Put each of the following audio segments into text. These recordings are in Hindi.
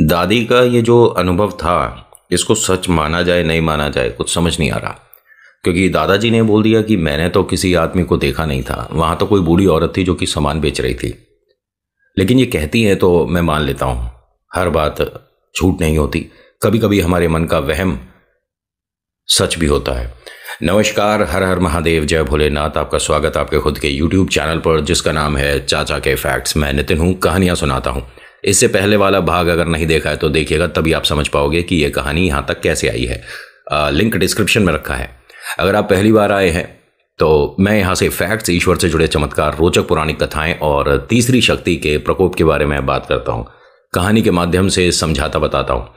दादी का ये जो अनुभव था इसको सच माना जाए नहीं माना जाए कुछ समझ नहीं आ रहा क्योंकि दादाजी ने बोल दिया कि मैंने तो किसी आदमी को देखा नहीं था वहाँ तो कोई बूढ़ी औरत थी जो कि सामान बेच रही थी लेकिन ये कहती है तो मैं मान लेता हूँ हर बात झूठ नहीं होती कभी कभी हमारे मन का वहम सच भी होता है नमस्कार हर हर महादेव जय भोलेनाथ आपका स्वागत आपके खुद के यूट्यूब चैनल पर जिसका नाम है चाचा के फैक्ट्स मैं नितिन हूँ कहानियाँ सुनाता हूँ इससे पहले वाला भाग अगर नहीं देखा है तो देखिएगा तभी आप समझ पाओगे कि ये कहानी यहाँ तक कैसे आई है आ, लिंक डिस्क्रिप्शन में रखा है अगर आप पहली बार आए हैं तो मैं यहाँ से फैक्ट्स ईश्वर से जुड़े चमत्कार रोचक पौराणिक कथाएं और तीसरी शक्ति के प्रकोप के बारे में बात करता हूँ कहानी के माध्यम से समझाता बताता हूँ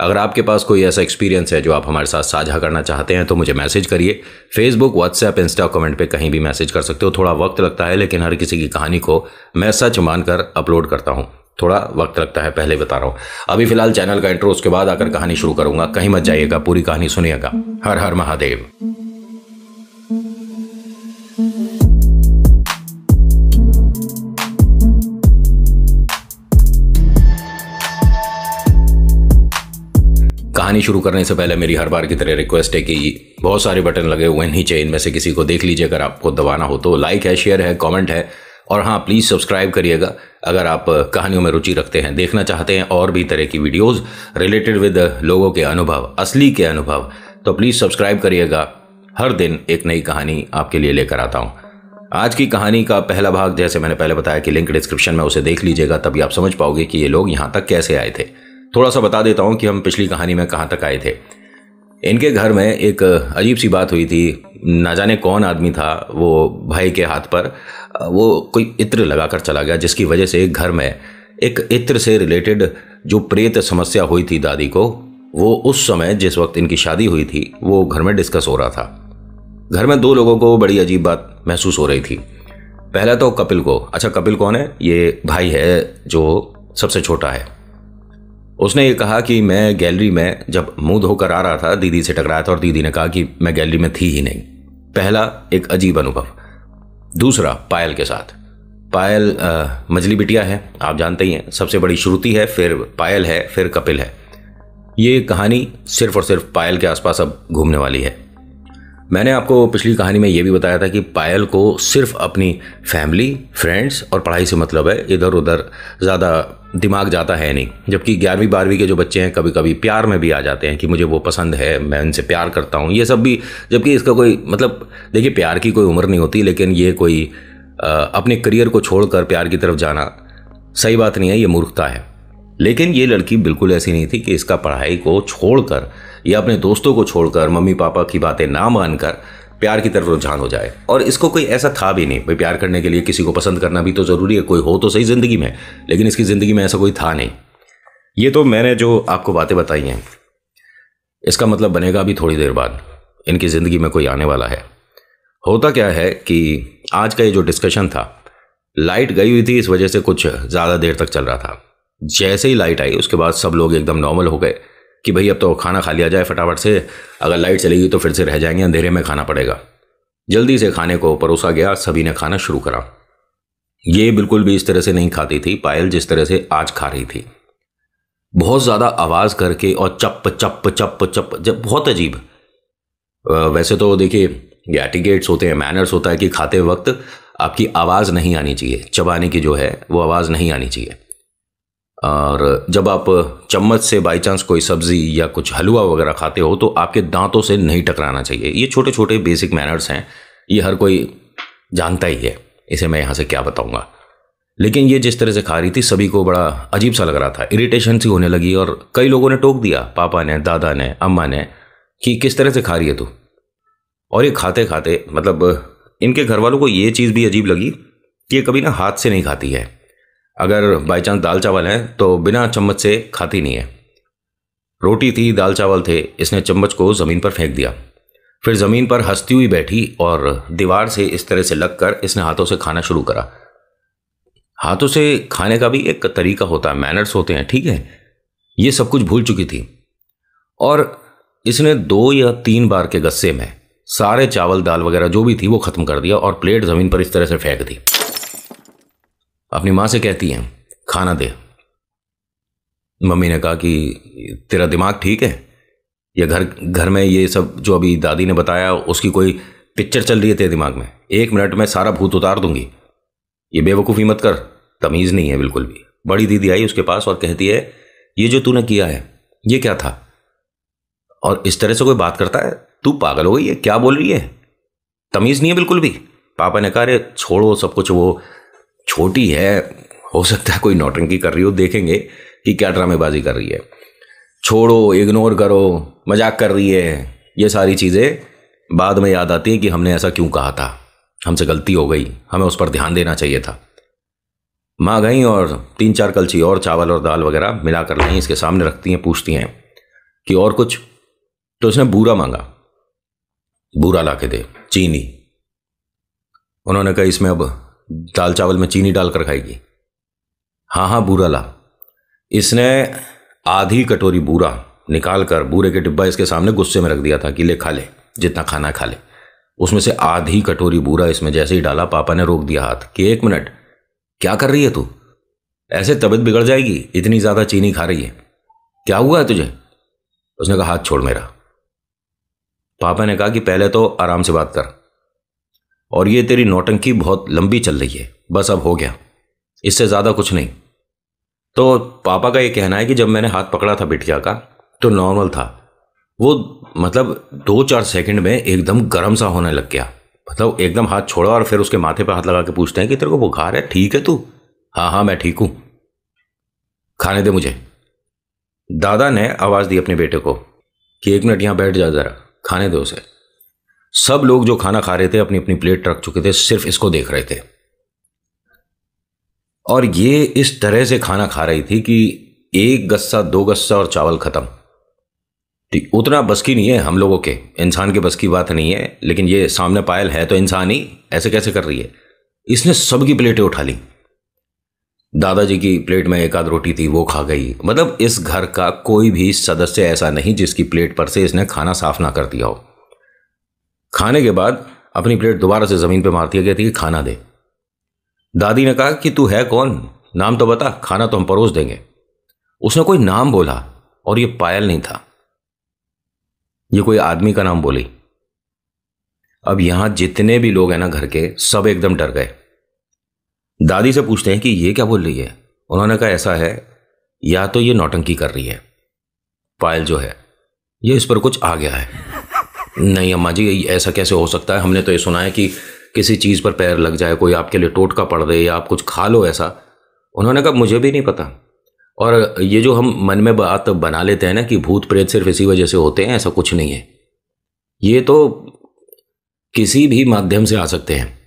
अगर आपके पास कोई ऐसा एक्सपीरियंस है जो आप हमारे साथ साझा करना चाहते हैं तो मुझे मैसेज करिए फेसबुक व्हाट्सएप इंस्टा कमेंट पे कहीं भी मैसेज कर सकते हो थोड़ा वक्त लगता है लेकिन हर किसी की कहानी को मैं सच मानकर अपलोड करता हूँ थोड़ा वक्त लगता है पहले बता रहा हूँ अभी फिलहाल चैनल का इंट्रो उसके बाद आकर कहानी शुरू करूंगा कहीं मत जाइएगा पूरी कहानी सुनिएगा हर हर महादेव कहानी शुरू करने से पहले मेरी हर बार की तरह रिक्वेस्ट है कि बहुत सारे बटन लगे हुए नीचे इनमें से किसी को देख लीजिए अगर आपको दबाना हो तो लाइक है शेयर है कमेंट है और हाँ प्लीज़ सब्सक्राइब करिएगा अगर आप कहानियों में रुचि रखते हैं देखना चाहते हैं और भी तरह की वीडियोस रिलेटेड विद लोगों के अनुभव असली के अनुभव तो प्लीज़ सब्सक्राइब करिएगा हर दिन एक नई कहानी आपके लिए लेकर आता हूँ आज की कहानी का पहला भाग जैसे मैंने पहले बताया कि लिंक डिस्क्रिप्शन में उसे देख लीजिएगा तभी आप समझ पाओगे कि ये लोग यहाँ तक कैसे आए थे थोड़ा सा बता देता हूँ कि हम पिछली कहानी में कहाँ तक आए थे इनके घर में एक अजीब सी बात हुई थी ना जाने कौन आदमी था वो भाई के हाथ पर वो कोई इत्र लगाकर चला गया जिसकी वजह से घर में एक इत्र से रिलेटेड जो प्रेत समस्या हुई थी दादी को वो उस समय जिस वक्त इनकी शादी हुई थी वो घर में डिस्कस हो रहा था घर में दो लोगों को बड़ी अजीब बात महसूस हो रही थी पहला तो कपिल को अच्छा कपिल कौन है ये भाई है जो सबसे छोटा है उसने ये कहा कि मैं गैलरी में जब मुंह धोकर आ रहा था दीदी से टकराया था और दीदी ने कहा कि मैं गैलरी में थी ही नहीं पहला एक अजीब अनुभव दूसरा पायल के साथ पायल मजली बिटिया है आप जानते ही हैं सबसे बड़ी श्रुति है फिर पायल है फिर कपिल है ये कहानी सिर्फ और सिर्फ पायल के आसपास अब घूमने वाली है मैंने आपको पिछली कहानी में ये भी बताया था कि पायल को सिर्फ अपनी फैमिली फ्रेंड्स और पढ़ाई से मतलब है इधर उधर ज़्यादा दिमाग जाता है नहीं जबकि ग्यारहवीं बारहवीं के जो बच्चे हैं कभी कभी प्यार में भी आ जाते हैं कि मुझे वो पसंद है मैं उनसे प्यार करता हूँ ये सब भी जबकि इसका कोई मतलब देखिए प्यार की कोई उम्र नहीं होती लेकिन ये कोई अपने करियर को छोड़कर प्यार की तरफ जाना सही बात नहीं है ये मूर्खता है लेकिन ये लड़की बिल्कुल ऐसी नहीं थी कि इसका पढ़ाई को छोड़कर या अपने दोस्तों को छोड़कर मम्मी पापा की बातें ना मानकर प्यार की तरफ रुझान हो जाए और इसको कोई ऐसा था भी नहीं भाई प्यार करने के लिए किसी को पसंद करना भी तो ज़रूरी है कोई हो तो सही ज़िंदगी में लेकिन इसकी ज़िंदगी में ऐसा कोई था नहीं ये तो मैंने जो आपको बातें बताई हैं इसका मतलब बनेगा भी थोड़ी देर बाद इनकी ज़िंदगी में कोई आने वाला है होता क्या है कि आज का ये जो डिस्कशन था लाइट गई हुई थी इस वजह से कुछ ज़्यादा देर तक चल रहा था जैसे ही लाइट आई उसके बाद सब लोग एकदम नॉर्मल हो गए कि भाई अब तो खाना खा लिया जाए फटाफट से अगर लाइट चलेगी तो फिर से रह जाएंगे अंधेरे में खाना पड़ेगा जल्दी से खाने को परोसा गया सभी ने खाना शुरू करा ये बिल्कुल भी इस तरह से नहीं खाती थी पायल जिस तरह से आज खा रही थी बहुत ज़्यादा आवाज़ करके और चप चप चप चप जब बहुत अजीब वैसे तो देखिए एटिकेट्स होते हैं मैनर्स होता है कि खाते वक्त आपकी आवाज़ नहीं आनी चाहिए चबाने की जो है वो आवाज़ नहीं आनी चाहिए और जब आप चम्मच से बाई चांस कोई सब्ज़ी या कुछ हलवा वगैरह खाते हो तो आपके दांतों से नहीं टकराना चाहिए ये छोटे छोटे बेसिक मैनर्स हैं ये हर कोई जानता ही है इसे मैं यहाँ से क्या बताऊँगा लेकिन ये जिस तरह से खा रही थी सभी को बड़ा अजीब सा लग रहा था इरिटेशन सी होने लगी और कई लोगों ने टोक दिया पापा ने दादा ने अम्मा ने कि किस तरह से खा रही है तू और ये खाते खाते मतलब इनके घर वालों को ये चीज़ भी अजीब लगी कि ये कभी ना हाथ से नहीं खाती है अगर बाई चांस दाल चावल हैं तो बिना चम्मच से खाती नहीं है रोटी थी दाल चावल थे इसने चम्मच को ज़मीन पर फेंक दिया फिर ज़मीन पर हंसती हुई बैठी और दीवार से इस तरह से लगकर इसने हाथों से खाना शुरू करा हाथों से खाने का भी एक तरीका होता है मैनर्स होते हैं ठीक है ये सब कुछ भूल चुकी थी और इसने दो या तीन बार के गस्से में सारे चावल दाल वगैरह जो भी थी वो ख़त्म कर दिया और प्लेट ज़मीन पर इस तरह से फेंक दी अपनी माँ से कहती हैं खाना दे मम्मी ने कहा कि तेरा दिमाग ठीक है या घर घर में ये सब जो अभी दादी ने बताया उसकी कोई पिक्चर चल रही है तेरे दिमाग में एक मिनट में सारा भूत उतार दूंगी ये बेवकूफ़ी मत कर तमीज़ नहीं है बिल्कुल भी बड़ी दीदी आई उसके पास और कहती है ये जो तूने किया है ये क्या था और इस तरह से कोई बात करता है तू पागल हो गई है क्या बोल रही है तमीज़ नहीं है बिल्कुल भी पापा ने कहा अरे छोड़ो सब कुछ वो छोटी है हो सकता है कोई नौटंकी कर रही हो देखेंगे कि क्या ड्रामेबाजी कर रही है छोड़ो इग्नोर करो मजाक कर रही है ये सारी चीज़ें बाद में याद आती हैं कि हमने ऐसा क्यों कहा था हमसे गलती हो गई हमें उस पर ध्यान देना चाहिए था माँ गई और तीन चार कलची और चावल और दाल वगैरह मिला कर लाई इसके सामने रखती हैं पूछती हैं कि और कुछ तो उसने बूरा मांगा बूरा ला के दे चीनी उन्होंने कहा इसमें अब दाल चावल में चीनी डालकर खाएगी हाँ हाँ बूरा ला इसने आधी कटोरी बूरा निकाल कर बूरे के डिब्बा इसके सामने गुस्से में रख दिया था कि ले खा ले जितना खाना खा ले उसमें से आधी कटोरी बूरा इसमें जैसे ही डाला पापा ने रोक दिया हाथ कि एक मिनट क्या कर रही है तू ऐसे तबीयत बिगड़ जाएगी इतनी ज़्यादा चीनी खा रही है क्या हुआ है तुझे उसने कहा हाथ छोड़ मेरा पापा ने कहा कि पहले तो आराम से बात कर और ये तेरी नौटंकी बहुत लंबी चल रही है बस अब हो गया इससे ज़्यादा कुछ नहीं तो पापा का ये कहना है कि जब मैंने हाथ पकड़ा था बिटिया का तो नॉर्मल था वो मतलब दो चार सेकंड में एकदम गर्म सा होने लग गया मतलब एकदम हाथ छोड़ा और फिर उसके माथे पर हाथ लगा के पूछते हैं कि तेरे को बुखार है ठीक है तू हाँ हाँ मैं ठीक हूँ खाने दे मुझे दादा ने आवाज़ दी अपने बेटे को कि एक मिनट यहाँ बैठ जा ज़रा खाने दो उसे सब लोग जो खाना खा रहे थे अपनी अपनी प्लेट रख चुके थे सिर्फ इसको देख रहे थे और ये इस तरह से खाना खा रही थी कि एक गस्सा दो गस्सा और चावल ख़त्म ठीक उतना बस की नहीं है हम लोगों के इंसान के बस की बात नहीं है लेकिन ये सामने पायल है तो इंसान ही ऐसे कैसे कर रही है इसने सबकी प्लेटें उठा ली दादाजी की प्लेट में एक आध रोटी थी वो खा गई मतलब इस घर का कोई भी सदस्य ऐसा नहीं जिसकी प्लेट पर से इसने खाना साफ ना कर दिया हो खाने के बाद अपनी प्लेट दोबारा से ज़मीन पर मारती है कहती है खाना दे दादी ने कहा कि तू है कौन नाम तो बता खाना तो हम परोस देंगे उसने कोई नाम बोला और ये पायल नहीं था ये कोई आदमी का नाम बोली अब यहां जितने भी लोग हैं ना घर के सब एकदम डर गए दादी से पूछते हैं कि ये क्या बोल रही है उन्होंने कहा ऐसा है या तो ये नौटंकी कर रही है पायल जो है ये इस पर कुछ आ गया है नहीं अम्मा जी ऐसा कैसे हो सकता है हमने तो ये सुना है कि किसी चीज़ पर पैर लग जाए कोई आपके लिए टोटका पड़ दे या आप कुछ खा लो ऐसा उन्होंने कहा मुझे भी नहीं पता और ये जो हम मन में बात बना लेते हैं ना कि भूत प्रेत सिर्फ इसी वजह से होते हैं ऐसा कुछ नहीं है ये तो किसी भी माध्यम से आ सकते हैं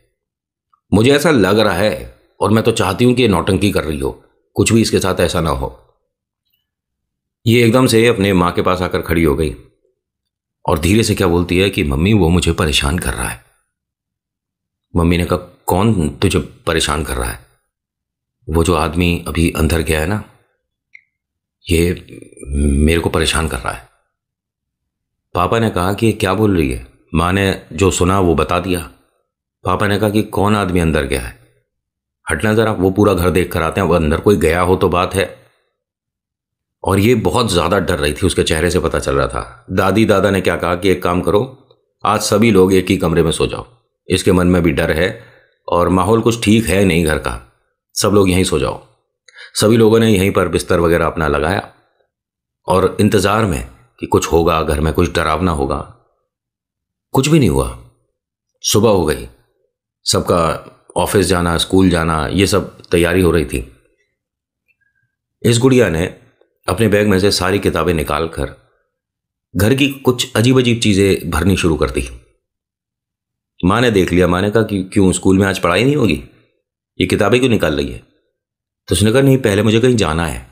मुझे ऐसा लग रहा है और मैं तो चाहती हूँ कि ये नौटंकी कर रही हो कुछ भी इसके साथ ऐसा ना हो ये एकदम से अपने माँ के पास आकर खड़ी हो गई और धीरे से क्या बोलती है कि मम्मी वो मुझे परेशान कर रहा है मम्मी ने कहा कौन तुझे परेशान कर रहा है वो जो आदमी अभी अंदर गया है ना ये मेरे को परेशान कर रहा है पापा ने कहा कि क्या बोल रही है माँ ने जो सुना वो बता दिया पापा ने कहा कि कौन आदमी अंदर गया है हटना ज़रा वो पूरा घर देख कर आते हैं वो अंदर कोई गया हो तो बात है और ये बहुत ज़्यादा डर रही थी उसके चेहरे से पता चल रहा था दादी दादा ने क्या कहा कि एक काम करो आज सभी लोग एक ही कमरे में सो जाओ इसके मन में भी डर है और माहौल कुछ ठीक है नहीं घर का सब लोग यहीं सो जाओ सभी लोगों ने यहीं पर बिस्तर वगैरह अपना लगाया और इंतज़ार में कि कुछ होगा घर में कुछ डरावना होगा कुछ भी नहीं हुआ सुबह हो गई सबका ऑफिस जाना स्कूल जाना ये सब तैयारी हो रही थी इस गुड़िया ने अपने बैग में से सारी किताबें निकाल कर घर की कुछ अजीब अजीब चीज़ें भरनी शुरू कर दी माँ ने देख लिया माँ ने कहा कि क्यों स्कूल में आज पढ़ाई नहीं होगी ये किताबें क्यों निकाल रही है तो उसने कहा नहीं पहले मुझे कहीं जाना है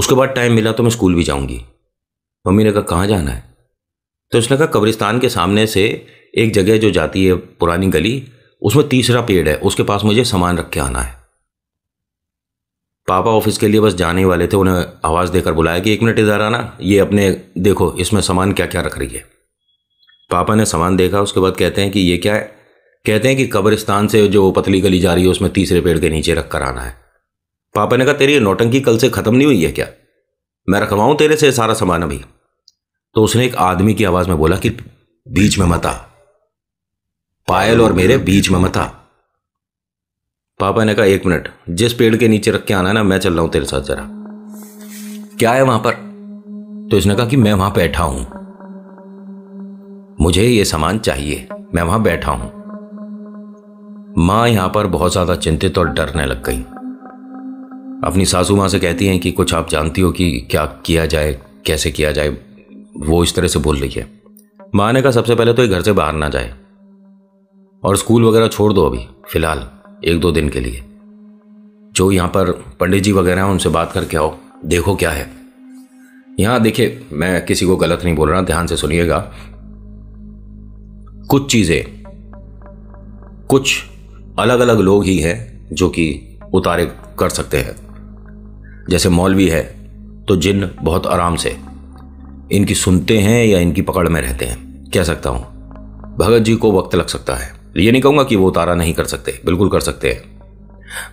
उसके बाद टाइम मिला तो मैं स्कूल भी जाऊंगी मम्मी ने कहा कहाँ जाना है तो उसने कहा कब्रिस्तान के सामने से एक जगह जो जाती है पुरानी गली उसमें तीसरा पेड़ है उसके पास मुझे सामान रख के आना है पापा ऑफिस के लिए बस जाने वाले थे उन्हें आवाज़ देकर बुलाया कि एक मिनट इधर आना ये अपने देखो इसमें सामान क्या क्या रख रही है पापा ने सामान देखा उसके बाद कहते हैं कि ये क्या है कहते हैं कि कब्रिस्तान से जो पतली गली जा रही है उसमें तीसरे पेड़ के नीचे रख कर आना है पापा ने कहा तेरी नौटंकी कल से ख़त्म नहीं हुई है क्या मैं रखवाऊँ तेरे से सारा सामान अभी तो उसने एक आदमी की आवाज़ में बोला कि बीच में मता पायल और मेरे बीच में मता पापा ने कहा एक मिनट जिस पेड़ के नीचे रख के आना ना मैं चल रहा हूं तेरे साथ जरा क्या है वहां पर तो इसने कहा कि मैं वहां बैठा हूं मुझे ये सामान चाहिए मैं वहां बैठा हूं मां यहां पर बहुत ज्यादा चिंतित और डरने लग गई अपनी सासू मां से कहती हैं कि कुछ आप जानती हो कि क्या किया जाए कैसे किया जाए वो इस तरह से बोल रही है मां ने कहा सबसे पहले तो ये घर से बाहर ना जाए और स्कूल वगैरह छोड़ दो अभी फिलहाल एक दो दिन के लिए जो यहाँ पर पंडित जी वगैरह हैं उनसे बात करके आओ देखो क्या है यहाँ देखिए मैं किसी को गलत नहीं बोल रहा ध्यान से सुनिएगा कुछ चीज़ें कुछ अलग अलग लोग ही हैं जो कि उतारे कर सकते हैं जैसे मौलवी है तो जिन बहुत आराम से इनकी सुनते हैं या इनकी पकड़ में रहते हैं कह सकता हूँ भगत जी को वक्त लग सकता है ये नहीं कहूंगा कि वो उतारा नहीं कर सकते बिल्कुल कर सकते हैं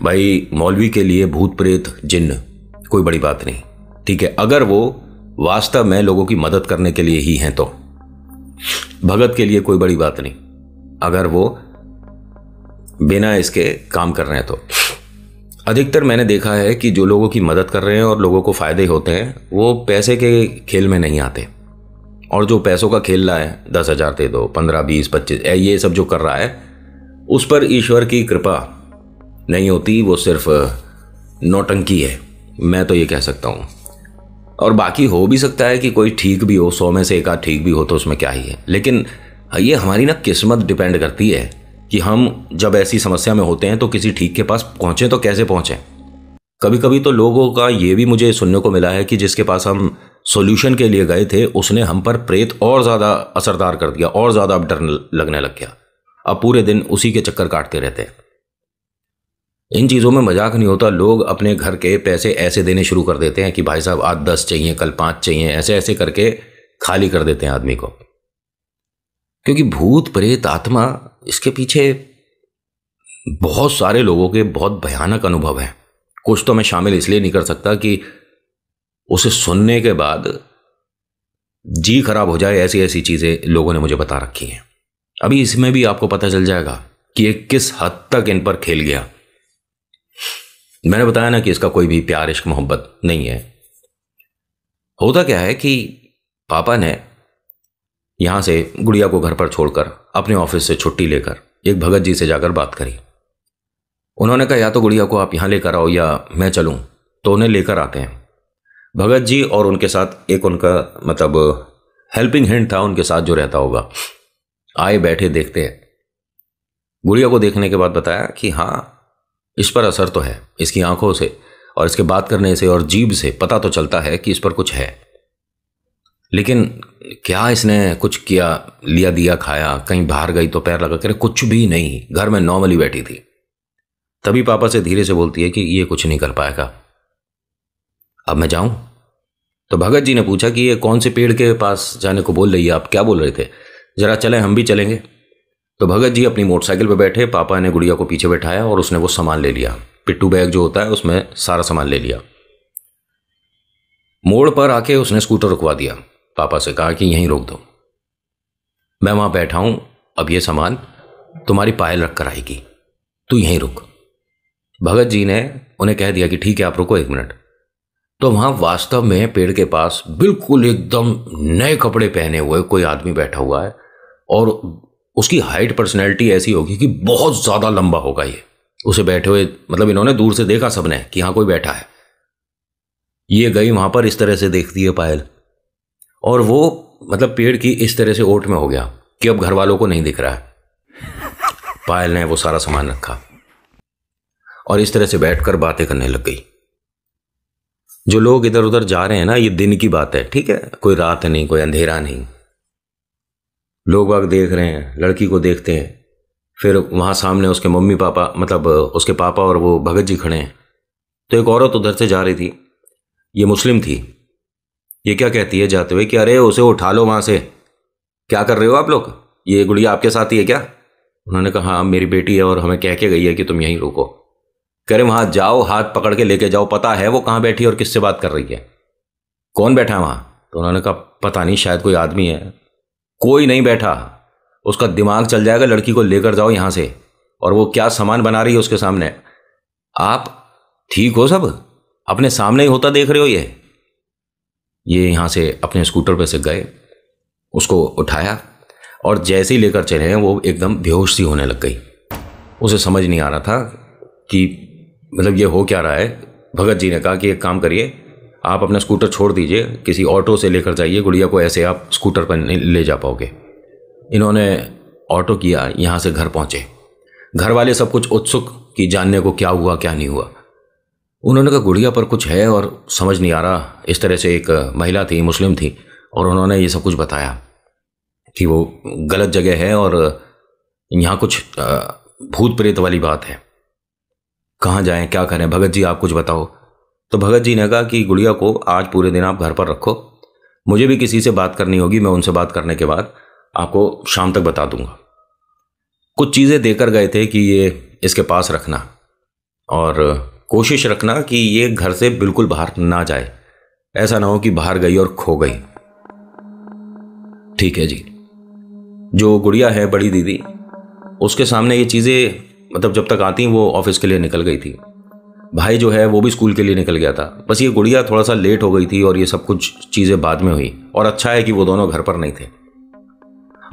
भाई मौलवी के लिए भूत प्रेत जिन्न कोई बड़ी बात नहीं ठीक है अगर वो वास्तव में लोगों की मदद करने के लिए ही हैं तो भगत के लिए कोई बड़ी बात नहीं अगर वो बिना इसके काम कर रहे हैं तो अधिकतर मैंने देखा है कि जो लोगों की मदद कर रहे हैं और लोगों को फ़ायदे होते हैं वो पैसे के खेल में नहीं आते और जो पैसों का खेल रहा है दस हज़ार दे दो पंद्रह बीस पच्चीस ये सब जो कर रहा है उस पर ईश्वर की कृपा नहीं होती वो सिर्फ नौटंकी है मैं तो ये कह सकता हूँ और बाकी हो भी सकता है कि कोई ठीक भी हो सौ में से एक आध ठीक भी हो तो उसमें क्या ही है लेकिन ये हमारी ना किस्मत डिपेंड करती है कि हम जब ऐसी समस्या में होते हैं तो किसी ठीक के पास पहुँचें तो कैसे पहुँचें कभी कभी तो लोगों का ये भी मुझे सुनने को मिला है कि जिसके पास हम सॉल्यूशन के लिए गए थे उसने हम पर प्रेत और ज़्यादा असरदार कर दिया और ज़्यादा अब डर लगने लग गया अब पूरे दिन उसी के चक्कर काटते रहते हैं इन चीज़ों में मजाक नहीं होता लोग अपने घर के पैसे ऐसे देने शुरू कर देते हैं कि भाई साहब आज दस चाहिए कल पाँच चाहिए ऐसे ऐसे करके खाली कर देते हैं आदमी को क्योंकि भूत प्रेत आत्मा इसके पीछे बहुत सारे लोगों के बहुत भयानक अनुभव हैं कुछ तो मैं शामिल इसलिए नहीं कर सकता कि उसे सुनने के बाद जी खराब हो जाए ऐसी ऐसी चीज़ें लोगों ने मुझे बता रखी हैं अभी इसमें भी आपको पता चल जाएगा कि ये किस हद तक इन पर खेल गया मैंने बताया ना कि इसका कोई भी प्यार इश्क मोहब्बत नहीं है होता क्या है कि पापा ने यहां से गुड़िया को घर पर छोड़कर अपने ऑफिस से छुट्टी लेकर एक भगत जी से जाकर बात करी उन्होंने कहा या तो गुड़िया को आप यहां लेकर आओ या मैं चलूं तो उन्हें लेकर आते हैं भगत जी और उनके साथ एक उनका मतलब हेल्पिंग हैंड था उनके साथ जो रहता होगा आए बैठे देखते हैं गुड़िया को देखने के बाद बताया कि हाँ इस पर असर तो है इसकी आंखों से और इसके बात करने से और जीभ से पता तो चलता है कि इस पर कुछ है लेकिन क्या इसने कुछ किया लिया दिया खाया कहीं बाहर गई तो पैर लगा कर कुछ भी नहीं घर में नॉर्मली बैठी थी तभी पापा से धीरे से बोलती है कि ये कुछ नहीं कर पाएगा अब मैं जाऊं तो भगत जी ने पूछा कि ये कौन से पेड़ के पास जाने को बोल रही है आप क्या बोल रहे थे जरा चलें हम भी चलेंगे तो भगत जी अपनी मोटरसाइकिल पर बैठे पापा ने गुड़िया को पीछे बैठाया और उसने वो सामान ले लिया पिट्टू बैग जो होता है उसमें सारा सामान ले लिया मोड़ पर आके उसने स्कूटर रुकवा दिया पापा से कहा कि यहीं रोक दो मैं वहां बैठा हूं अब ये सामान तुम्हारी पायल रखकर आएगी तू यहीं रुक भगत जी ने उन्हें कह दिया कि ठीक है आप रुको एक मिनट तो वहां वास्तव में पेड़ के पास बिल्कुल एकदम नए कपड़े पहने हुए कोई आदमी बैठा हुआ है और उसकी हाइट पर्सनैलिटी ऐसी होगी कि बहुत ज़्यादा लंबा होगा ये उसे बैठे हुए मतलब इन्होंने दूर से देखा सबने कि हाँ कोई बैठा है ये गई वहां पर इस तरह से देखती है पायल और वो मतलब पेड़ की इस तरह से ओट में हो गया कि अब घर वालों को नहीं दिख रहा है पायल ने वो सारा सामान रखा और इस तरह से बैठकर बातें करने लग गई जो लोग इधर उधर जा रहे हैं ना ये दिन की बात है ठीक है कोई रात नहीं कोई अंधेरा नहीं लोग वाग देख रहे हैं लड़की को देखते हैं फिर वहां सामने उसके मम्मी पापा मतलब उसके पापा और वो भगत जी खड़े हैं तो एक औरत उधर से जा रही थी ये मुस्लिम थी ये क्या कहती है जाते हुए कि अरे उसे उठा लो वहां से क्या कर रहे हो आप लोग ये गुड़िया आपके साथ ही है क्या उन्होंने कहा हाँ मेरी बेटी है और हमें कह के गई है कि तुम यहीं रुको कह रहे वहां जाओ हाथ पकड़ के लेके जाओ पता है वो कहाँ बैठी है और किससे बात कर रही है कौन बैठा है वहां तो उन्होंने कहा पता नहीं शायद कोई आदमी है कोई नहीं बैठा उसका दिमाग चल जाएगा लड़की को लेकर जाओ यहां से और वो क्या सामान बना रही है उसके सामने आप ठीक हो सब अपने सामने ही होता देख रहे हो ये ये यहाँ से अपने स्कूटर पर से गए उसको उठाया और जैसे ही लेकर चले वो एकदम बेहोश सी होने लग गई उसे समझ नहीं आ रहा था कि मतलब ये हो क्या रहा है भगत जी ने कहा कि एक काम करिए आप अपना स्कूटर छोड़ दीजिए किसी ऑटो से लेकर जाइए गुड़िया को ऐसे आप स्कूटर पर नहीं ले जा पाओगे इन्होंने ऑटो किया यहाँ से घर पहुँचे घर वाले सब कुछ उत्सुक कि जानने को क्या हुआ क्या नहीं हुआ उन्होंने कहा गुड़िया पर कुछ है और समझ नहीं आ रहा इस तरह से एक महिला थी मुस्लिम थी और उन्होंने ये सब कुछ बताया कि वो गलत जगह है और यहाँ कुछ भूत प्रेत वाली बात है कहाँ जाएं क्या करें भगत जी आप कुछ बताओ तो भगत जी ने कहा कि गुड़िया को आज पूरे दिन आप घर पर रखो मुझे भी किसी से बात करनी होगी मैं उनसे बात करने के बाद आपको शाम तक बता दूंगा कुछ चीज़ें देकर गए थे कि ये इसके पास रखना और कोशिश रखना कि ये घर से बिल्कुल बाहर ना जाए ऐसा ना हो कि बाहर गई और खो गई ठीक है जी जो गुड़िया है बड़ी दीदी उसके सामने ये चीज़ें मतलब जब तक आती वो ऑफिस के लिए निकल गई थी भाई जो है वो भी स्कूल के लिए निकल गया था बस ये गुड़िया थोड़ा सा लेट हो गई थी और ये सब कुछ चीज़ें बाद में हुई और अच्छा है कि वो दोनों घर पर नहीं थे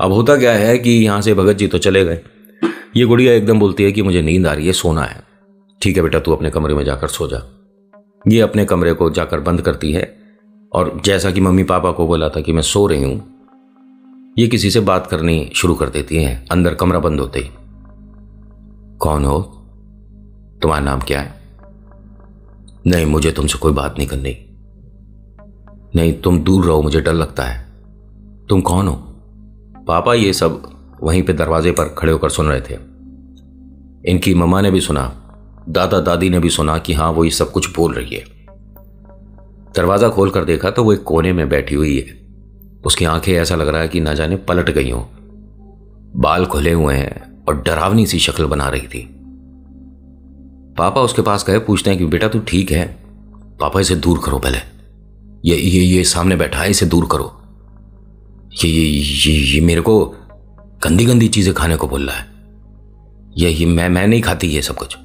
अब होता क्या है कि यहाँ से भगत जी तो चले गए ये गुड़िया एकदम बोलती है कि मुझे नींद आ रही है सोना है ठीक है बेटा तू अपने कमरे में जाकर सो जा ये अपने कमरे को जाकर बंद करती है और जैसा कि मम्मी पापा को बोला था कि मैं सो रही हूँ ये किसी से बात करनी शुरू कर देती है अंदर कमरा बंद होते ही कौन हो तुम्हारा नाम क्या है नहीं मुझे तुमसे कोई बात नहीं करनी नहीं तुम दूर रहो मुझे डर लगता है तुम कौन हो पापा ये सब वहीं पे दरवाजे पर खड़े होकर सुन रहे थे इनकी मम्मा ने भी सुना दादा दादी ने भी सुना कि हाँ वो ये सब कुछ बोल रही है दरवाज़ा खोल कर देखा तो वो एक कोने में बैठी हुई है उसकी आंखें ऐसा लग रहा है कि ना जाने पलट गई हों बाल खुले हुए हैं और डरावनी सी शक्ल बना रही थी पापा उसके पास गए पूछते हैं कि बेटा तू ठीक है पापा इसे दूर करो पहले ये ये ये सामने बैठा है इसे दूर करो ये ये ये, ये मेरे को गंदी गंदी चीज़ें खाने को बोल रहा है ये ये मैं मैं नहीं खाती ये सब कुछ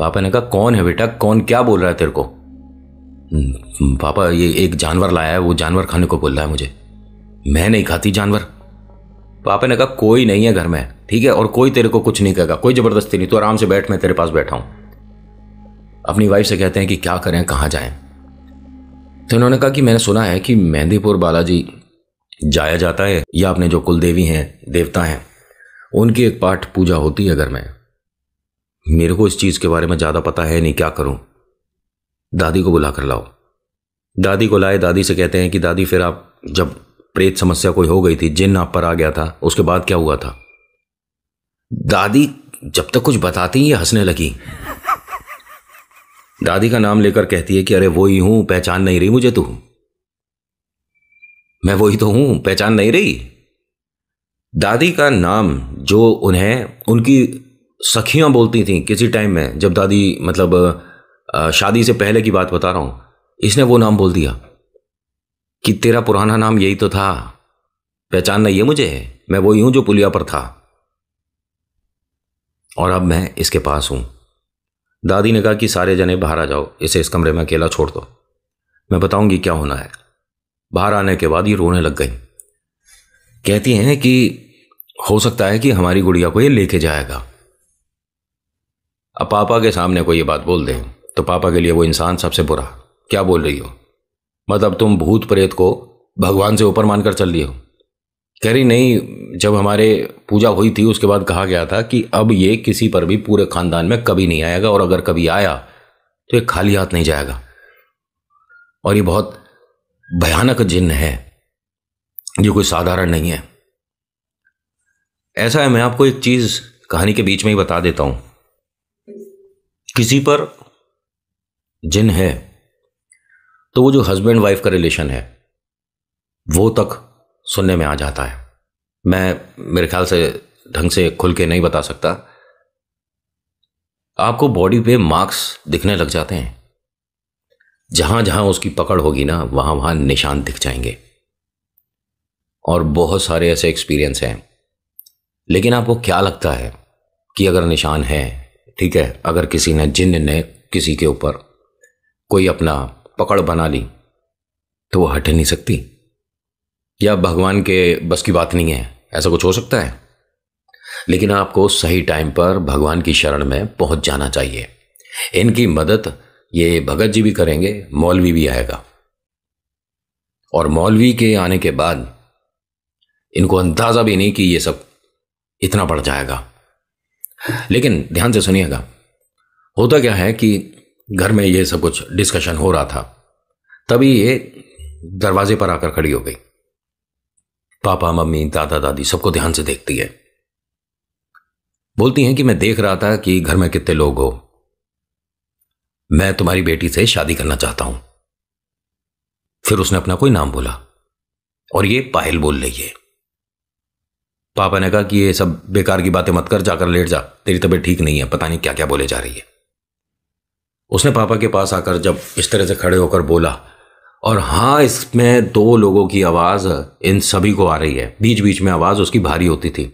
पापा ने कहा कौन है बेटा कौन क्या बोल रहा है तेरे को पापा ये एक जानवर लाया है वो जानवर खाने को बोल रहा है मुझे मैं नहीं खाती जानवर पापा ने कहा कोई नहीं है घर में ठीक है और कोई तेरे को कुछ नहीं कहेगा कोई ज़बरदस्ती नहीं तो आराम से बैठ मैं तेरे पास बैठा हूं अपनी वाइफ से कहते हैं कि क्या करें कहां जाएं तो उन्होंने कहा कि मैंने सुना है कि मेहंदीपुर बालाजी जाया जाता है या अपने जो कुलदेवी हैं देवता हैं उनकी एक पाठ पूजा होती है घर में मेरे को इस चीज़ के बारे में ज़्यादा पता है नहीं क्या करूं दादी को बुला कर लाओ दादी को लाए दादी से कहते हैं कि दादी फिर आप जब प्रेत समस्या कोई हो गई थी जिन आप पर आ गया था उसके बाद क्या हुआ था दादी जब तक कुछ बताती ये हंसने लगी दादी का नाम लेकर कहती है कि अरे वो ही हूं पहचान नहीं रही मुझे तू मैं वही तो हूं पहचान नहीं रही दादी का नाम जो उन्हें उनकी सखियां बोलती थी किसी टाइम में जब दादी मतलब शादी से पहले की बात बता रहा हूं इसने वो नाम बोल दिया कि तेरा पुराना नाम यही तो था पहचानना ये मुझे मैं वो हूं जो पुलिया पर था और अब मैं इसके पास हूं दादी ने कहा कि सारे जने बाहर आ जाओ इसे इस कमरे में अकेला छोड़ दो मैं बताऊंगी क्या होना है बाहर आने के बाद ये रोने लग गई कहती हैं कि हो सकता है कि हमारी गुड़िया को ये लेके जाएगा अब पापा के सामने कोई ये बात बोल दे तो पापा के लिए वो इंसान सबसे बुरा क्या बोल रही हो मतलब तुम भूत प्रेत को भगवान से ऊपर मानकर चल लिए हो कह रही नहीं जब हमारे पूजा हुई थी उसके बाद कहा गया था कि अब ये किसी पर भी पूरे खानदान में कभी नहीं आएगा और अगर कभी आया तो ये खाली हाथ नहीं जाएगा और ये बहुत भयानक जिन्न है ये कोई साधारण नहीं है ऐसा है मैं आपको एक चीज कहानी के बीच में ही बता देता हूं किसी पर जिन है तो वो जो हस्बैंड वाइफ का रिलेशन है वो तक सुनने में आ जाता है मैं मेरे ख्याल से ढंग से खुल के नहीं बता सकता आपको बॉडी पे मार्क्स दिखने लग जाते हैं जहां जहां उसकी पकड़ होगी ना वहां वहां निशान दिख जाएंगे और बहुत सारे ऐसे एक्सपीरियंस हैं लेकिन आपको क्या लगता है कि अगर निशान है ठीक है अगर किसी ने जिन ने किसी के ऊपर कोई अपना पकड़ बना ली तो वो हट ही नहीं सकती या भगवान के बस की बात नहीं है ऐसा कुछ हो सकता है लेकिन आपको सही टाइम पर भगवान की शरण में पहुंच जाना चाहिए इनकी मदद ये भगत जी भी करेंगे मौलवी भी आएगा और मौलवी के आने के बाद इनको अंदाजा भी नहीं कि ये सब इतना बढ़ जाएगा लेकिन ध्यान से सुनिएगा होता क्या है कि घर में ये सब कुछ डिस्कशन हो रहा था तभी ये दरवाजे पर आकर खड़ी हो गई पापा मम्मी दादा दादी सबको ध्यान से देखती है बोलती हैं कि मैं देख रहा था कि घर में कितने लोग हो मैं तुम्हारी बेटी से शादी करना चाहता हूं फिर उसने अपना कोई नाम बोला और ये पायल बोल रही है पापा ने कहा कि ये सब बेकार की बातें मत कर जाकर लेट जा तेरी तबीयत ठीक नहीं है पता नहीं क्या क्या बोले जा रही है उसने पापा के पास आकर जब इस तरह से खड़े होकर बोला और हाँ इसमें दो लोगों की आवाज़ इन सभी को आ रही है बीच बीच में आवाज़ उसकी भारी होती थी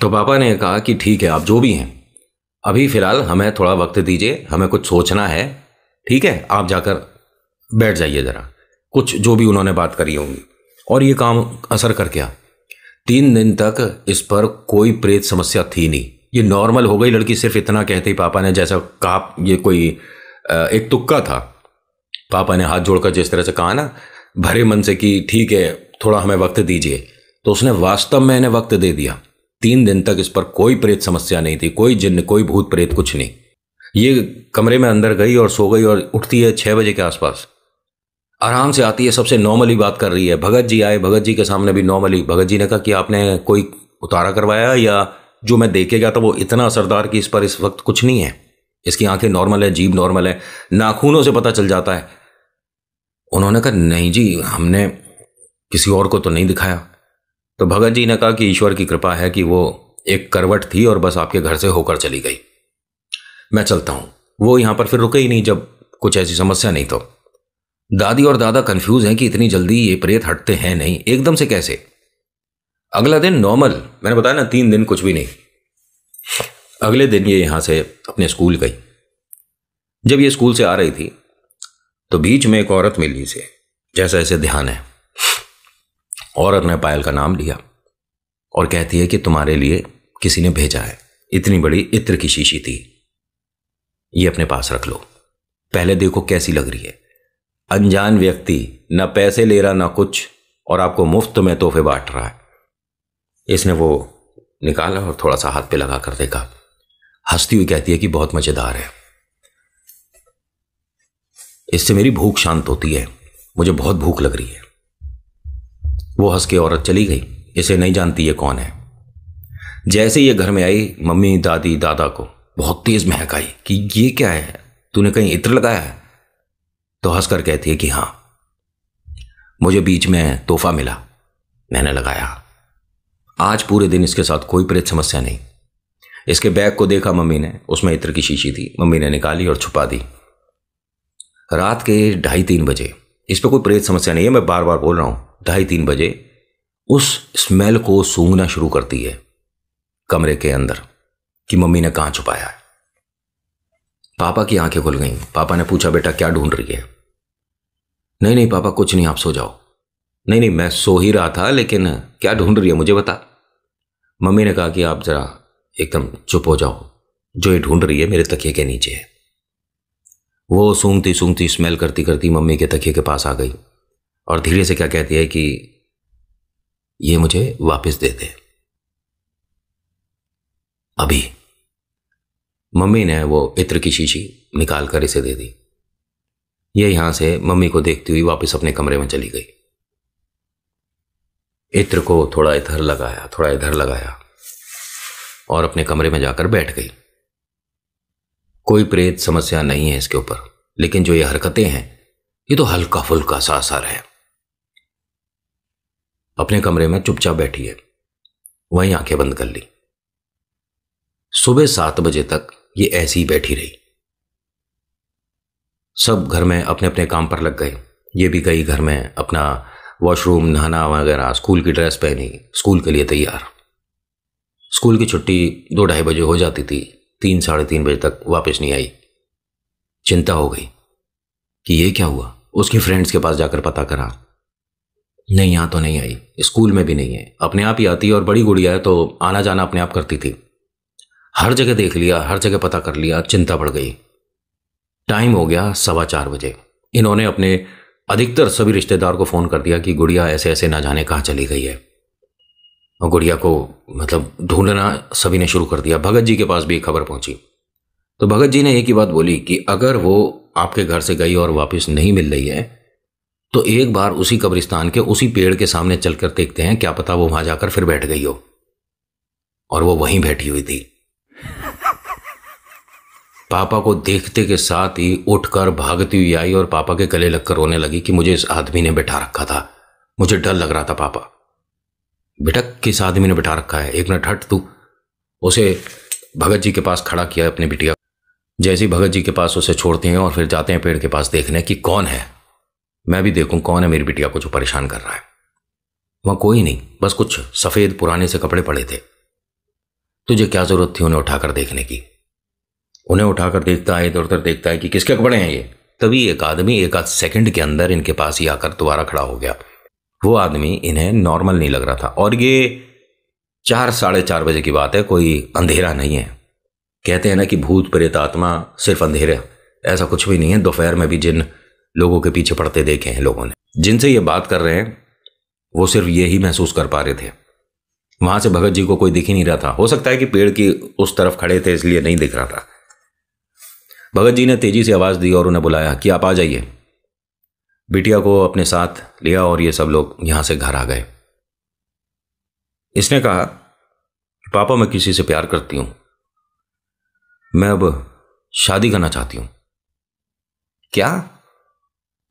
तो पापा ने कहा कि ठीक है आप जो भी हैं अभी फ़िलहाल हमें थोड़ा वक्त दीजिए हमें कुछ सोचना है ठीक है आप जाकर बैठ जाइए ज़रा कुछ जो भी उन्होंने बात करी होगी और ये काम असर कर गया तीन दिन तक इस पर कोई प्रेत समस्या थी नहीं ये नॉर्मल हो गई लड़की सिर्फ इतना कहते ही पापा ने जैसा कहा ये कोई एक तुक्का था पापा ने हाथ जोड़कर जिस तरह से कहा ना भरे मन से कि ठीक है थोड़ा हमें वक्त दीजिए तो उसने वास्तव में इन्हें वक्त दे दिया तीन दिन तक इस पर कोई प्रेत समस्या नहीं थी कोई जिन्न कोई भूत प्रेत कुछ नहीं ये कमरे में अंदर गई और सो गई और उठती है छः बजे के आसपास आराम से आती है सबसे नॉर्मली बात कर रही है भगत जी आए भगत जी के सामने भी नॉर्मली भगत जी ने कहा कि आपने कोई उतारा करवाया या जो मैं देखे गया था वो इतना असरदार कि इस पर इस वक्त कुछ नहीं है इसकी आंखें नॉर्मल है जीभ नॉर्मल है नाखूनों से पता चल जाता है उन्होंने कहा नहीं जी हमने किसी और को तो नहीं दिखाया तो भगत जी ने कहा कि ईश्वर की कृपा है कि वो एक करवट थी और बस आपके घर से होकर चली गई मैं चलता हूं वो यहां पर फिर रुके ही नहीं जब कुछ ऐसी समस्या नहीं तो दादी और दादा कंफ्यूज हैं कि इतनी जल्दी ये प्रेत हटते हैं नहीं एकदम से कैसे अगला दिन नॉर्मल मैंने बताया ना तीन दिन कुछ भी नहीं अगले दिन ये यहाँ से अपने स्कूल गई जब ये स्कूल से आ रही थी तो बीच में एक औरत मिली इसे जैसा ऐसे ध्यान है औरत ने पायल का नाम लिया और कहती है कि तुम्हारे लिए किसी ने भेजा है इतनी बड़ी इत्र की शीशी थी ये अपने पास रख लो पहले देखो कैसी लग रही है अनजान व्यक्ति ना पैसे ले रहा ना कुछ और आपको मुफ्त में तोहफे बांट रहा है इसने वो निकाला और थोड़ा सा हाथ पे लगा कर देखा हंसती हुई कहती है कि बहुत मज़ेदार है इससे मेरी भूख शांत होती है मुझे बहुत भूख लग रही है वो हंस के औरत चली गई इसे नहीं जानती ये कौन है जैसे ये घर में आई मम्मी दादी दादा को बहुत तेज महक आई कि ये क्या है तूने कहीं इत्र लगाया है तो हंसकर कहती है कि हां मुझे बीच में तोहफा मिला मैंने लगाया आज पूरे दिन इसके साथ कोई प्रेत समस्या नहीं इसके बैग को देखा मम्मी ने उसमें इत्र की शीशी थी मम्मी ने निकाली और छुपा दी रात के ढाई तीन बजे इस पर कोई प्रेत समस्या नहीं है मैं बार बार बोल रहा हूं ढाई तीन बजे उस स्मेल को सूंघना शुरू करती है कमरे के अंदर कि मम्मी ने कहा छुपाया है पापा की आंखें खुल गईं पापा ने पूछा बेटा क्या ढूंढ रही है नहीं नहीं पापा कुछ नहीं आप सो जाओ नहीं नहीं मैं सो ही रहा था लेकिन क्या ढूंढ रही है मुझे बता मम्मी ने कहा कि आप जरा एकदम चुप हो जाओ जो ये ढूंढ रही है मेरे तकिए के नीचे है वो सूंघती सूंघती स्मेल करती करती मम्मी के तकिए के पास आ गई और धीरे से क्या कहती है कि ये मुझे वापस दे दे अभी मम्मी ने वो इत्र की शीशी निकाल कर इसे दे दी ये यहां से मम्मी को देखती हुई वापस अपने कमरे में चली गई इत्र को थोड़ा इधर लगाया थोड़ा इधर लगाया और अपने कमरे में जाकर बैठ गई कोई प्रेत समस्या नहीं है इसके ऊपर लेकिन जो ये हरकतें हैं ये तो हल्का फुल्का सा असर है अपने कमरे में चुपचाप बैठी है वहीं आंखें बंद कर ली सुबह सात बजे तक ये ऐसी ही बैठी रही सब घर में अपने अपने काम पर लग गए ये भी गई घर में अपना वॉशरूम नहाना वगैरह स्कूल की ड्रेस पहनी स्कूल के लिए तैयार स्कूल की छुट्टी दो ढाई बजे हो जाती थी तीन साढ़े तीन बजे तक वापस नहीं आई चिंता हो गई कि ये क्या हुआ उसके फ्रेंड्स के पास जाकर पता करा नहीं यहाँ तो नहीं आई स्कूल में भी नहीं है अपने आप ही आती और बड़ी गुड़िया है तो आना जाना अपने आप करती थी हर जगह देख लिया हर जगह पता कर लिया चिंता बढ़ गई टाइम हो गया सवा चार बजे इन्होंने अपने अधिकतर सभी रिश्तेदार को फ़ोन कर दिया कि गुड़िया ऐसे ऐसे ना जाने कहाँ चली गई है और गुड़िया को मतलब ढूंढना सभी ने शुरू कर दिया भगत जी के पास भी खबर पहुंची तो भगत जी ने एक ही बात बोली कि अगर वो आपके घर से गई और वापस नहीं मिल रही है तो एक बार उसी कब्रिस्तान के उसी पेड़ के सामने चलकर देखते हैं क्या पता वो वहां जाकर फिर बैठ गई हो और वो वहीं बैठी हुई थी पापा को देखते के साथ ही उठकर भागती हुई आई और पापा के गले लगकर रोने लगी कि मुझे इस आदमी ने बैठा रखा था मुझे डर लग रहा था पापा बेटा किस आदमी ने बैठा रखा है एक मिनट हट तू उसे भगत जी के पास खड़ा किया अपनी बिटिया जैसे ही भगत जी के पास उसे छोड़ते हैं और फिर जाते हैं पेड़ के पास देखने कि कौन है मैं भी देखूं कौन है मेरी बिटिया को जो परेशान कर रहा है वहां कोई नहीं बस कुछ सफ़ेद पुराने से कपड़े पड़े थे तुझे क्या ज़रूरत थी उन्हें उठाकर देखने की उन्हें उठाकर देखता है इधर उधर देखता है कि किसके कपड़े हैं ये तभी एक आदमी एक आध सेकंड के अंदर इनके पास ही आकर दोबारा खड़ा हो गया वो आदमी इन्हें नॉर्मल नहीं लग रहा था और ये चार साढ़े चार बजे की बात है कोई अंधेरा नहीं है कहते हैं ना कि भूत प्रेत आत्मा सिर्फ अंधेरा ऐसा कुछ भी नहीं है दोपहर में भी जिन लोगों के पीछे पड़ते देखे हैं लोगों ने जिनसे ये बात कर रहे हैं वो सिर्फ ये ही महसूस कर पा रहे थे वहां से भगत जी को कोई दिख ही नहीं रहा था हो सकता है कि पेड़ की उस तरफ खड़े थे इसलिए नहीं दिख रहा था भगत जी ने तेजी से आवाज़ दी और उन्हें बुलाया कि आप आ जाइए बिटिया को अपने साथ लिया और ये सब लोग यहां से घर आ गए इसने कहा पापा मैं किसी से प्यार करती हूं मैं अब शादी करना चाहती हूं क्या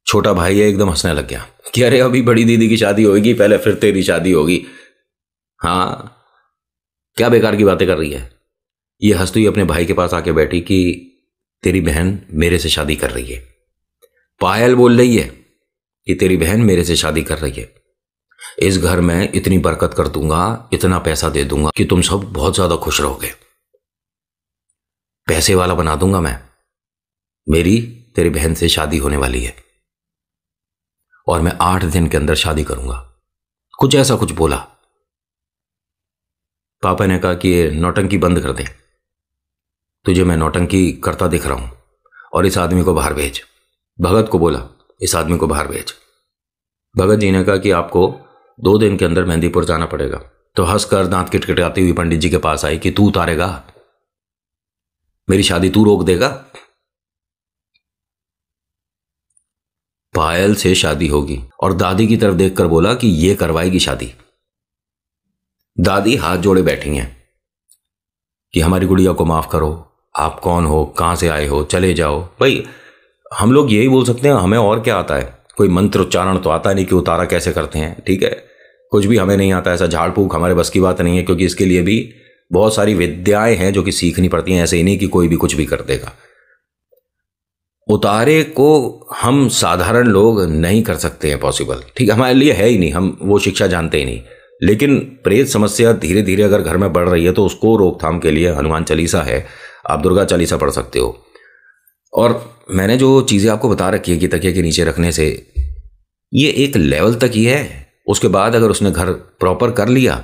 छोटा भाई है एकदम हंसने लग गया कि अरे अभी बड़ी दीदी की शादी होगी पहले फिर तेरी शादी होगी हाँ क्या बेकार की बातें कर रही है ये हंसती तो हुई अपने भाई के पास आके बैठी कि तेरी बहन मेरे से शादी कर रही है पायल बोल रही है कि तेरी बहन मेरे से शादी कर रही है इस घर में इतनी बरकत कर दूंगा इतना पैसा दे दूंगा कि तुम सब बहुत ज्यादा खुश रहोगे पैसे वाला बना दूंगा मैं मेरी तेरी बहन से शादी होने वाली है और मैं आठ दिन के अंदर शादी करूंगा कुछ ऐसा कुछ बोला पापा ने कहा कि ये नौटंकी बंद कर दें तुझे मैं नौटंकी करता दिख रहा हूं और इस आदमी को बाहर भेज भगत को बोला इस आदमी को बाहर भेज भगत जी ने कहा कि आपको दो दिन के अंदर मेहंदीपुर जाना पड़ेगा तो हंसकर दांत किटकिटाती हुई पंडित जी के पास आई कि तू उतारेगा मेरी शादी तू रोक देगा पायल से शादी होगी और दादी की तरफ देखकर बोला कि यह करवाएगी शादी दादी हाथ जोड़े बैठी हैं कि हमारी गुड़िया को माफ करो आप कौन हो कहाँ से आए हो चले जाओ भाई हम लोग यही बोल सकते हैं हमें और क्या आता है कोई मंत्र उच्चारण तो आता नहीं कि उतारा कैसे करते हैं ठीक है कुछ भी हमें नहीं आता ऐसा झाड़ फूक हमारे बस की बात नहीं है क्योंकि इसके लिए भी बहुत सारी विद्याएं हैं जो कि सीखनी पड़ती हैं ऐसे ही नहीं कि कोई भी कुछ भी कर देगा उतारे को हम साधारण लोग नहीं कर सकते हैं पॉसिबल ठीक है हमारे लिए है ही नहीं हम वो शिक्षा जानते ही नहीं लेकिन प्रेत समस्या धीरे धीरे अगर घर में बढ़ रही है तो उसको रोकथाम के लिए हनुमान चालीसा है आप दुर्गा चालीसा पढ़ सकते हो और मैंने जो चीज़ें आपको बता रखी है कि तकिए के नीचे रखने से ये एक लेवल तक ही है उसके बाद अगर उसने घर प्रॉपर कर लिया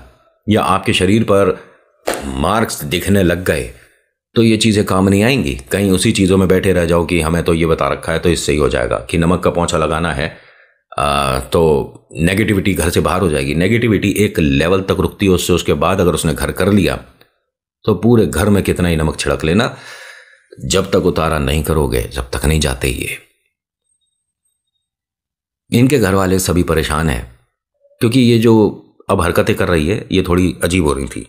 या आपके शरीर पर मार्क्स दिखने लग गए तो ये चीज़ें काम नहीं आएंगी कहीं उसी चीज़ों में बैठे रह जाओ कि हमें तो ये बता रखा है तो इससे ही हो जाएगा कि नमक का पौछा लगाना है आ, तो नेगेटिविटी घर से बाहर हो जाएगी नेगेटिविटी एक लेवल तक रुकती है उससे उसके बाद अगर उसने घर कर लिया तो पूरे घर में कितना ही नमक छिड़क लेना जब तक उतारा नहीं करोगे जब तक नहीं जाते ये इनके घर वाले सभी परेशान हैं क्योंकि ये जो अब हरकतें कर रही है ये थोड़ी अजीब हो रही थी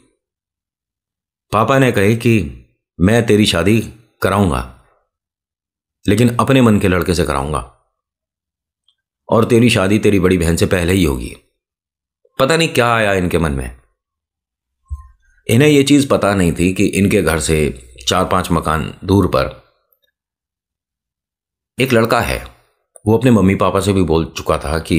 पापा ने कही कि मैं तेरी शादी कराऊंगा लेकिन अपने मन के लड़के से कराऊंगा और तेरी शादी तेरी बड़ी बहन से पहले ही होगी पता नहीं क्या आया इनके मन में इन्हें ये चीज़ पता नहीं थी कि इनके घर से चार पांच मकान दूर पर एक लड़का है वो अपने मम्मी पापा से भी बोल चुका था कि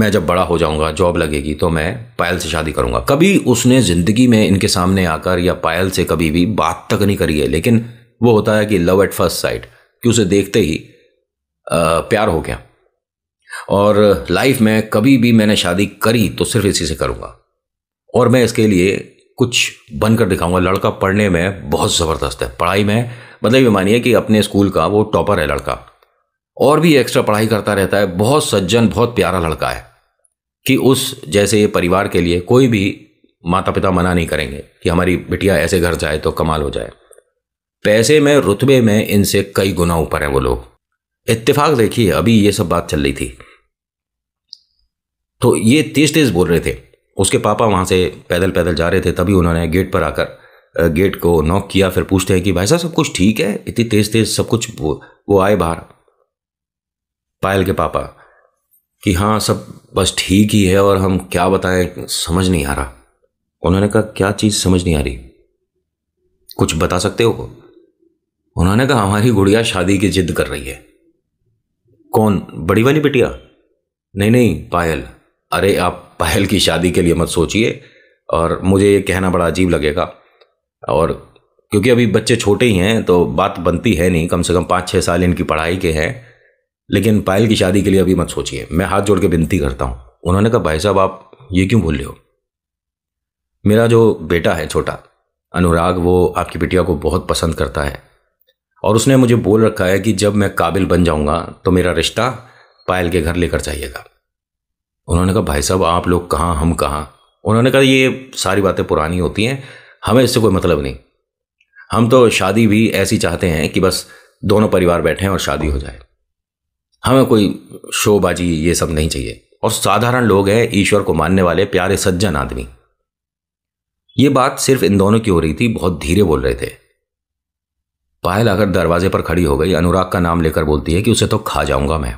मैं जब बड़ा हो जाऊंगा जॉब लगेगी तो मैं पायल से शादी करूंगा कभी उसने ज़िंदगी में इनके सामने आकर या पायल से कभी भी बात तक नहीं करी है लेकिन वो होता है कि लव एट फर्स्ट साइट कि उसे देखते ही आ, प्यार हो गया और लाइफ में कभी भी मैंने शादी करी तो सिर्फ इसी से करूंगा और मैं इसके लिए कुछ बनकर दिखाऊंगा लड़का पढ़ने में बहुत ज़बरदस्त है पढ़ाई में मतलब ये मानिए कि अपने स्कूल का वो टॉपर है लड़का और भी एक्स्ट्रा पढ़ाई करता रहता है बहुत सज्जन बहुत प्यारा लड़का है कि उस जैसे परिवार के लिए कोई भी माता पिता मना नहीं करेंगे कि हमारी बिटिया ऐसे घर जाए तो कमाल हो जाए पैसे में रुतबे में इनसे कई गुना ऊपर हैं वो लोग इत्तेफाक देखिए अभी ये सब बात चल रही थी तो ये तेज तेज बोल रहे थे उसके पापा वहाँ से पैदल पैदल जा रहे थे तभी उन्होंने गेट पर आकर गेट को नॉक किया फिर पूछते हैं कि भाई साहब सब कुछ ठीक है इतनी तेज़ तेज़ सब कुछ वो, वो आए बाहर पायल के पापा कि हाँ सब बस ठीक ही है और हम क्या बताएं समझ नहीं आ रहा उन्होंने कहा क्या चीज़ समझ नहीं आ रही कुछ बता सकते हो उन्होंने कहा हमारी गुड़िया शादी की जिद कर रही है कौन बड़ी वाली बिटिया नहीं नहीं पायल अरे आप पायल की शादी के लिए मत सोचिए और मुझे ये कहना बड़ा अजीब लगेगा और क्योंकि अभी बच्चे छोटे ही हैं तो बात बनती है नहीं कम से कम पाँच छः साल इनकी पढ़ाई के हैं लेकिन पायल की शादी के लिए अभी मत सोचिए मैं हाथ जोड़ के विनती करता हूँ उन्होंने कहा भाई साहब आप ये क्यों बोल रहे हो मेरा जो बेटा है छोटा अनुराग वो आपकी बिटिया को बहुत पसंद करता है और उसने मुझे बोल रखा है कि जब मैं काबिल बन जाऊँगा तो मेरा रिश्ता पायल के घर लेकर जाइएगा उन्होंने कहा भाई साहब आप लोग कहाँ हम कहाँ उन्होंने कहा ये सारी बातें पुरानी होती हैं हमें इससे कोई मतलब नहीं हम तो शादी भी ऐसी चाहते हैं कि बस दोनों परिवार बैठे हैं और शादी हो जाए हमें कोई शोबाजी ये सब नहीं चाहिए और साधारण लोग हैं ईश्वर को मानने वाले प्यारे सज्जन आदमी ये बात सिर्फ इन दोनों की हो रही थी बहुत धीरे बोल रहे थे पायल आकर दरवाजे पर खड़ी हो गई अनुराग का नाम लेकर बोलती है कि उसे तो खा जाऊंगा मैं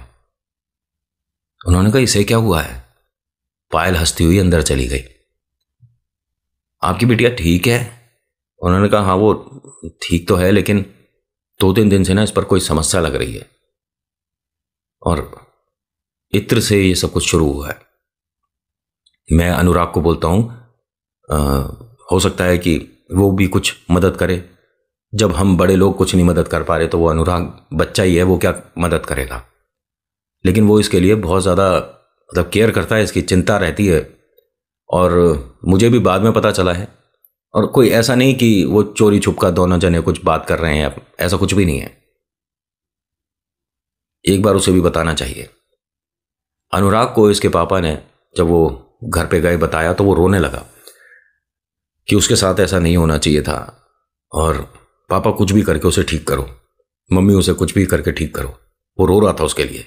उन्होंने कहा इसे क्या हुआ है पायल हंसती हुई अंदर चली गई आपकी बिटिया ठीक है उन्होंने कहा हाँ वो ठीक तो है लेकिन दो तीन दिन से ना इस पर कोई समस्या लग रही है और इत्र से ये सब कुछ शुरू हुआ है मैं अनुराग को बोलता आ, हो सकता है कि वो भी कुछ मदद करे जब हम बड़े लोग कुछ नहीं मदद कर पा रहे तो वो अनुराग बच्चा ही है वो क्या मदद करेगा लेकिन वो इसके लिए बहुत ज़्यादा मतलब केयर करता है इसकी चिंता रहती है और मुझे भी बाद में पता चला है और कोई ऐसा नहीं कि वो चोरी छुपका दोनों जने कुछ बात कर रहे हैं ऐसा कुछ भी नहीं है एक बार उसे भी बताना चाहिए अनुराग को इसके पापा ने जब वो घर पे गए बताया तो वो रोने लगा कि उसके साथ ऐसा नहीं होना चाहिए था और पापा कुछ भी करके उसे ठीक करो मम्मी उसे कुछ भी करके ठीक करो वो रो रहा था उसके लिए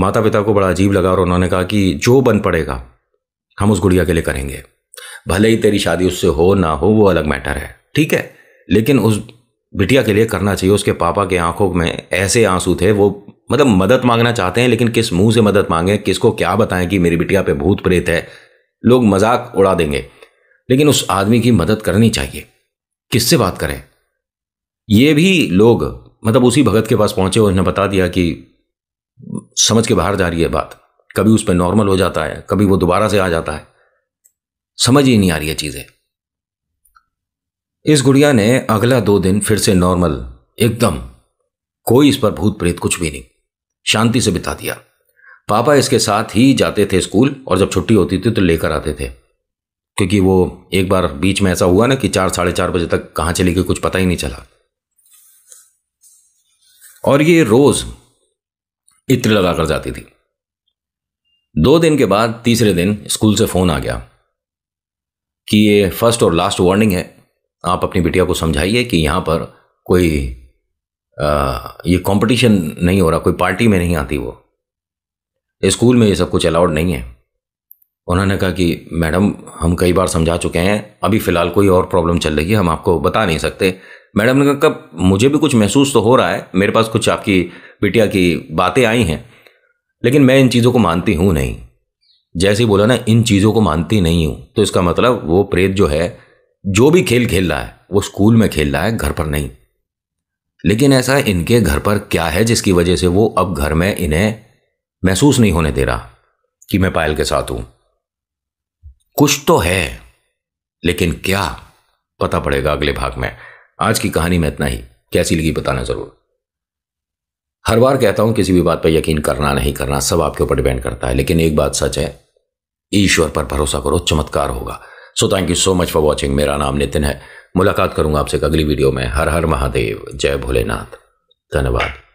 माता पिता को बड़ा अजीब लगा और उन्होंने कहा कि जो बन पड़ेगा हम उस गुड़िया के लिए करेंगे भले ही तेरी शादी उससे हो ना हो वो अलग मैटर है ठीक है लेकिन उस बिटिया के लिए करना चाहिए उसके पापा के आंखों में ऐसे आंसू थे वो मतलब मदद मांगना चाहते हैं लेकिन किस मुंह से मदद मांगे किसको क्या बताएं कि मेरी बिटिया पे भूत प्रेत है लोग मजाक उड़ा देंगे लेकिन उस आदमी की मदद करनी चाहिए किससे बात करें ये भी लोग मतलब उसी भगत के पास पहुंचे उन्हें बता दिया कि समझ के बाहर जा रही है बात कभी उस पर नॉर्मल हो जाता है कभी वो दोबारा से आ जाता है समझ ही नहीं आ रही है चीज़ें इस गुड़िया ने अगला दो दिन फिर से नॉर्मल एकदम कोई इस पर भूत प्रेत कुछ भी नहीं शांति से बिता दिया पापा इसके साथ ही जाते थे स्कूल और जब छुट्टी होती थी तो लेकर आते थे क्योंकि वो एक बार बीच में ऐसा हुआ ना कि चार साढ़े चार बजे तक कहाँ चली गई कुछ पता ही नहीं चला और ये रोज इत्र लगाकर जाती थी दो दिन के बाद तीसरे दिन स्कूल से फ़ोन आ गया कि ये फर्स्ट और लास्ट वार्निंग है आप अपनी बिटिया को समझाइए कि यहां पर कोई आ, ये कंपटीशन नहीं हो रहा कोई पार्टी में नहीं आती वो स्कूल में ये सब कुछ अलाउड नहीं है उन्होंने कहा कि मैडम हम कई बार समझा चुके हैं अभी फ़िलहाल कोई और प्रॉब्लम चल रही है हम आपको बता नहीं सकते मैडम ने कहा कब मुझे भी कुछ महसूस तो हो रहा है मेरे पास कुछ आपकी बिटिया की बातें आई हैं लेकिन मैं इन चीज़ों को मानती हूँ नहीं जैसे बोला ना इन चीज़ों को मानती नहीं हूँ तो इसका मतलब वो प्रेत जो है जो भी खेल खेल रहा है वो स्कूल में खेल रहा है घर पर नहीं लेकिन ऐसा इनके घर पर क्या है जिसकी वजह से वो अब घर में इन्हें महसूस नहीं होने दे रहा कि मैं पायल के साथ हूं कुछ तो है लेकिन क्या पता पड़ेगा अगले भाग में आज की कहानी में इतना ही कैसी लगी बताना जरूर हर बार कहता हूं किसी भी बात पर यकीन करना नहीं करना सब आपके ऊपर डिपेंड करता है लेकिन एक बात सच है ईश्वर पर भरोसा करो चमत्कार होगा so thank you so much for watching मेरा नाम नितिन है मुलाकात करूंगा आपसे अगली वीडियो में हर हर महादेव जय भोलेनाथ धन्यवाद